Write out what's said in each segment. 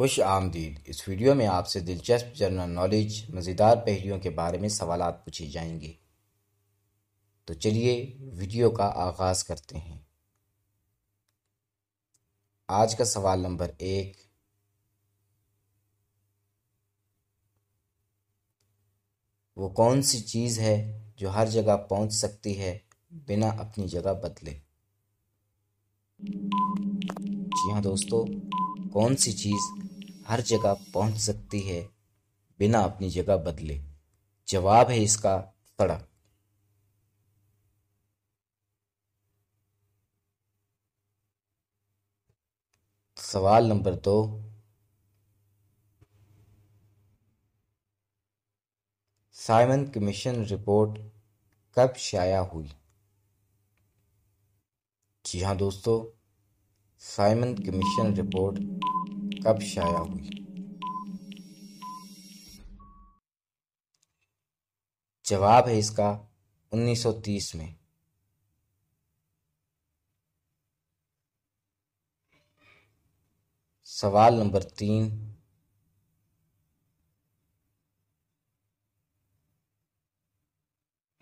खुश आमदीद इस वीडियो में आपसे दिलचस्प जनरल नॉलेज मज़ेदार पहलुओं के बारे में सवाल पूछे जाएंगे तो चलिए वीडियो का आगाज़ करते हैं आज का सवाल नंबर एक वो कौन सी चीज़ है जो हर जगह पहुंच सकती है बिना अपनी जगह बदले जी हाँ दोस्तों कौन सी चीज़ हर जगह पहुंच सकती है बिना अपनी जगह बदले जवाब है इसका सड़क सवाल नंबर दो साइमन कमीशन रिपोर्ट कब शाया हुई जी हाँ दोस्तों साइमन कमीशन रिपोर्ट कब शाया हुई जवाब है इसका 1930 में सवाल नंबर तीन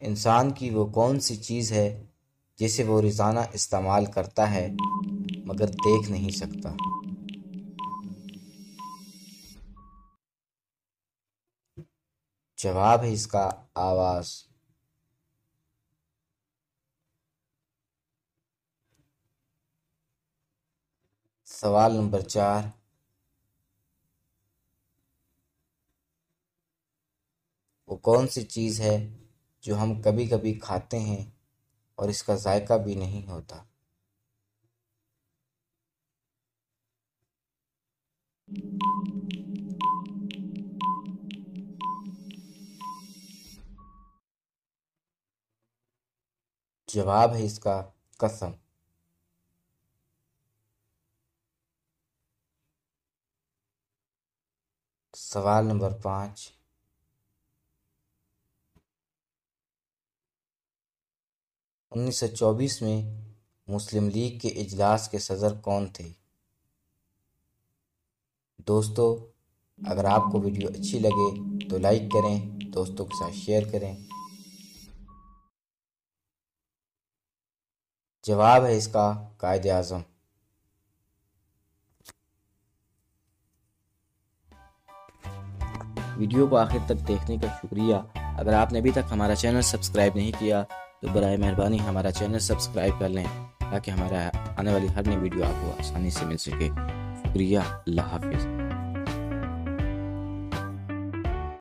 इंसान की वो कौन सी चीज़ है जिसे वो रोज़ाना इस्तेमाल करता है मगर देख नहीं सकता जवाब है इसका आवास सवाल नंबर चार वो कौन सी चीज़ है जो हम कभी कभी खाते हैं और इसका जायका भी नहीं होता जवाब है इसका कसम सवाल नंबर पांच उन्नीस सौ चौबीस में मुस्लिम लीग के इजलास के सदर कौन थे दोस्तों अगर आपको वीडियो अच्छी लगे तो लाइक करें दोस्तों के साथ शेयर करें जवाब है इसका कायद अजम वीडियो को आखिर तक देखने का शुक्रिया अगर आपने अभी तक हमारा चैनल सब्सक्राइब नहीं किया तो बर मेहरबानी हमारा चैनल सब्सक्राइब कर लें ताकि हमारा आने वाली हर नई वीडियो आपको आसानी से मिल सके शुक्रिया अल्लाह हाफिज़